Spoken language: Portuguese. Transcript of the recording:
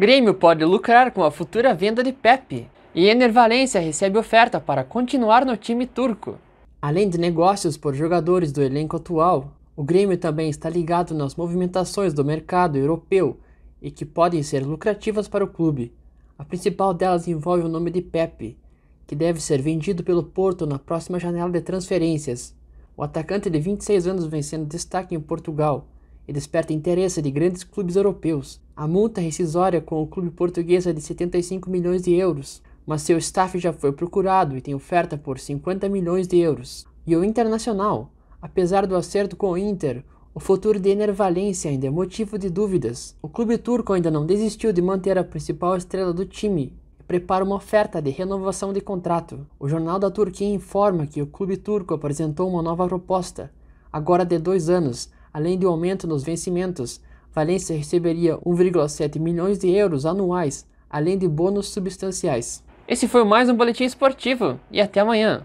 Grêmio pode lucrar com a futura venda de Pepe. E Ener Valência recebe oferta para continuar no time turco. Além de negócios por jogadores do elenco atual, o Grêmio também está ligado nas movimentações do mercado europeu e que podem ser lucrativas para o clube. A principal delas envolve o nome de Pepe, que deve ser vendido pelo Porto na próxima janela de transferências. O atacante de 26 anos vem sendo destaque em Portugal e desperta interesse de grandes clubes europeus. A multa rescisória com o clube português é de 75 milhões de euros, mas seu staff já foi procurado e tem oferta por 50 milhões de euros. E o Internacional, apesar do acerto com o Inter, o futuro de Ener Valencia ainda é motivo de dúvidas. O clube turco ainda não desistiu de manter a principal estrela do time e prepara uma oferta de renovação de contrato. O jornal da Turquia informa que o clube turco apresentou uma nova proposta, agora de dois anos, além de um aumento nos vencimentos. Valência receberia 1,7 milhões de euros anuais, além de bônus substanciais. Esse foi mais um boletim esportivo e até amanhã.